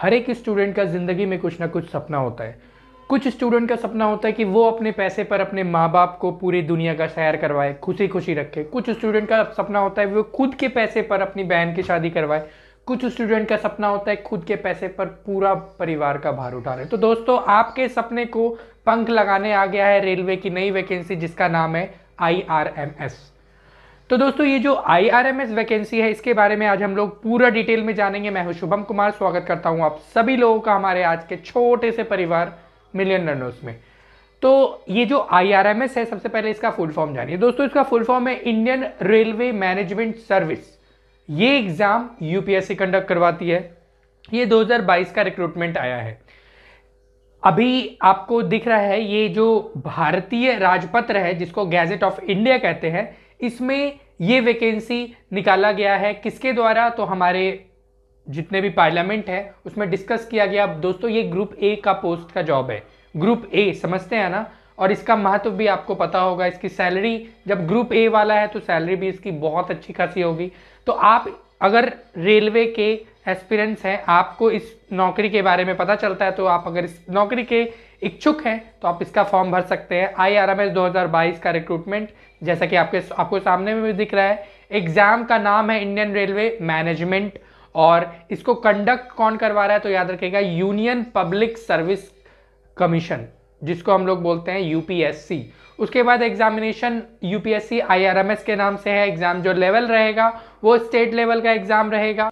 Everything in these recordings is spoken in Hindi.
हर एक स्टूडेंट का ज़िंदगी में कुछ ना कुछ सपना होता है कुछ स्टूडेंट का सपना होता है कि वो अपने पैसे पर अपने माँ बाप को पूरी दुनिया का सैर करवाए खुशी खुशी रखे कुछ स्टूडेंट का सपना होता है वो खुद के पैसे पर अपनी बहन की शादी करवाए कुछ स्टूडेंट का सपना होता है खुद के पैसे पर पूरा परिवार का भार उठा रहे तो दोस्तों आपके सपने को पंख लगाने आ गया है रेलवे की नई वैकेंसी जिसका नाम है आई आर एम एस तो दोस्तों ये जो I R M S vacancy है इसके बारे में आज हम लोग पूरा डिटेल में जानेंगे मैं हूं शुभम कुमार स्वागत करता हूं आप सभी लोगों का हमारे आज के छोटे से परिवार मिलियन रनर्स में तो ये जो आई आर एम एस है सबसे पहले इसका फुल फॉर्म जानिए दोस्तों इसका फुल फॉर्म है इंडियन रेलवे मैनेजमेंट सर्विस ये एग्ज़ाम यूपीएससी कंडक्ट करवाती है ये 2022 का रिक्रूटमेंट आया है अभी आपको दिख रहा है ये जो भारतीय राजपत्र है जिसको गैजेट ऑफ इंडिया कहते हैं इसमें ये वैकेंसी निकाला गया है किसके द्वारा तो हमारे जितने भी पार्लियामेंट है उसमें डिस्कस किया गया दोस्तों ये ग्रुप ए का पोस्ट का जॉब है ग्रुप ए समझते हैं ना और इसका महत्व भी आपको पता होगा इसकी सैलरी जब ग्रुप ए वाला है तो सैलरी भी इसकी बहुत अच्छी खासी होगी तो आप अगर रेलवे के एस्पिरेंट्स हैं आपको इस नौकरी के बारे में पता चलता है तो आप अगर इस नौकरी के इच्छुक हैं तो आप इसका फॉर्म भर सकते हैं आई आर एम एस दो हज़ार बाईस का रिक्रूटमेंट जैसा कि आपके आपको सामने में भी दिख रहा है एग्ज़ाम का नाम है इंडियन रेलवे मैनेजमेंट और इसको कंडक्ट कौन करवा रहा है तो याद रखेगा यूनियन पब्लिक सर्विस कमीशन जिसको हम लोग बोलते हैं यूपीएससी उसके बाद एग्जामिनेशन यूपीएससी आईआरएमएस के नाम से है एग्जाम जो लेवल रहेगा वो स्टेट लेवल का एग्जाम रहेगा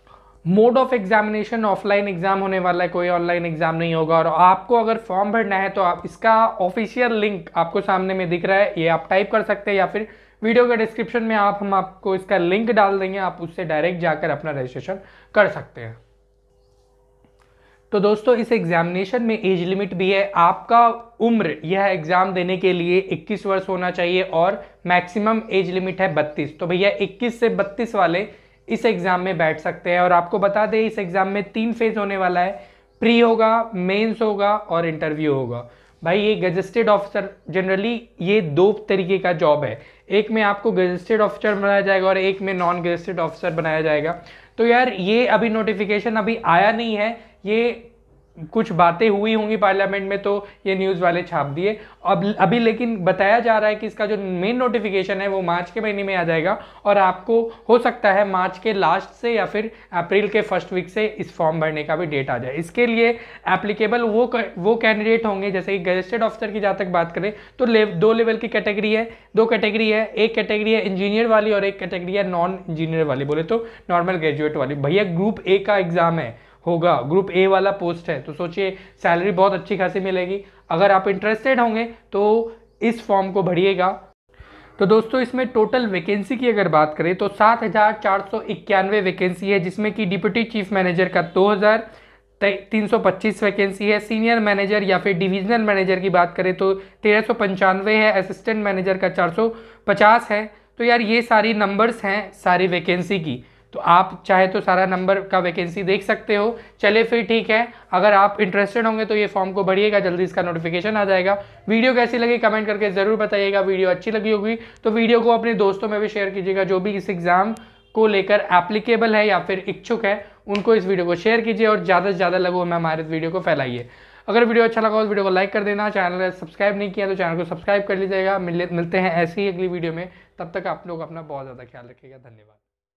mode of examination offline exam होने वाला है कोई ऑनलाइन एग्जाम नहीं होगा और आपको अगर फॉर्म भरना है तो आप इसका ऑफिशियल लिंक आपको सामने में दिख रहा है ये आप टाइप कर सकते हैं या फिर वीडियो के डिस्क्रिप्शन में आप हम आपको इसका लिंक डाल देंगे आप उससे डायरेक्ट जाकर अपना रजिस्ट्रेशन कर सकते हैं तो दोस्तों इस एग्जामिनेशन में एज लिमिट भी है आपका उम्र यह एग्ज़ाम देने के लिए 21 वर्ष होना चाहिए और मैक्सिमम एज लिमिट है 32 तो भैया 21 से 32 वाले इस एग्ज़ाम में बैठ सकते हैं और आपको बता दें इस एग्ज़ाम में तीन फेज़ होने वाला है प्री होगा मेंस होगा और इंटरव्यू होगा भाई ये गजिस्टेड ऑफिसर जनरली ये दो तरीके का जॉब है एक में आपको गजिस्टेड ऑफिसर बनाया जाएगा और एक में नॉन गजस्टेड ऑफिसर बनाया जाएगा तो यार ये अभी नोटिफिकेशन अभी आया नहीं है ये कुछ बातें हुई होंगी पार्लियामेंट में तो ये न्यूज़ वाले छाप दिए अब अभी लेकिन बताया जा रहा है कि इसका जो मेन नोटिफिकेशन है वो मार्च के महीने में आ जाएगा और आपको हो सकता है मार्च के लास्ट से या फिर अप्रैल के फर्स्ट वीक से इस फॉर्म भरने का भी डेट आ जाए इसके लिए एप्लीकेबल वो वो कैंडिडेट होंगे जैसे कि गजेस्टेड ऑफिसर की जहाँ तक बात करें तो ले, दो लेवल की कैटेगरी है दो कैटेगरी है एक कैटेगरी है इंजीनियर वाली और एक कैटेगरी है नॉन इंजीनियर वाली बोले तो नॉर्मल ग्रेजुएट वाली भैया ग्रुप ए का एग्ज़ाम है होगा ग्रुप ए वाला पोस्ट है तो सोचिए सैलरी बहुत अच्छी खासी मिलेगी अगर आप इंटरेस्टेड होंगे तो इस फॉर्म को भरिएगा तो दोस्तों इसमें टोटल वैकेंसी की अगर बात करें तो सात हज़ार चार सौ इक्यानवे वैकेंसी है जिसमें कि डिप्यूटी चीफ मैनेजर का दो हज़ार तीन सौ पच्चीस वैकेंसी है सीनियर मैनेजर या फिर डिविजनल मैनेजर की बात करें तो तेरह सौ पंचानवे है असिस्टेंट मैनेजर का चार सौ पचास है तो यार ये सारी नंबर्स हैं सारी वैकेंसी की तो आप चाहे तो सारा नंबर का वैकेंसी देख सकते हो चले फिर ठीक है अगर आप इंटरेस्टेड होंगे तो ये फॉर्म को भरिएगा जल्दी इसका नोटिफिकेशन आ जाएगा वीडियो कैसी लगी कमेंट करके ज़रूर बताइएगा वीडियो अच्छी लगी होगी तो वीडियो को अपने दोस्तों में भी शेयर कीजिएगा जो भी इस एग्ज़ाम को लेकर एप्लीकेबल है या फिर इच्छुक है उनको इस वीडियो को शेयर कीजिए और ज़्यादा से ज़्यादा लगो हमें हमारे वीडियो को फैलाइए अगर वीडियो अच्छा लगा तो वीडियो को लाइक कर देना चैनल सब्सक्राइब नहीं किया तो चैनल को सब्सक्राइब कर लीजिएगा मिलते हैं ऐसी ही अगली वीडियो में तब तक आप लोग अपना बहुत ज़्यादा ख्याल रखिएगा धन्यवाद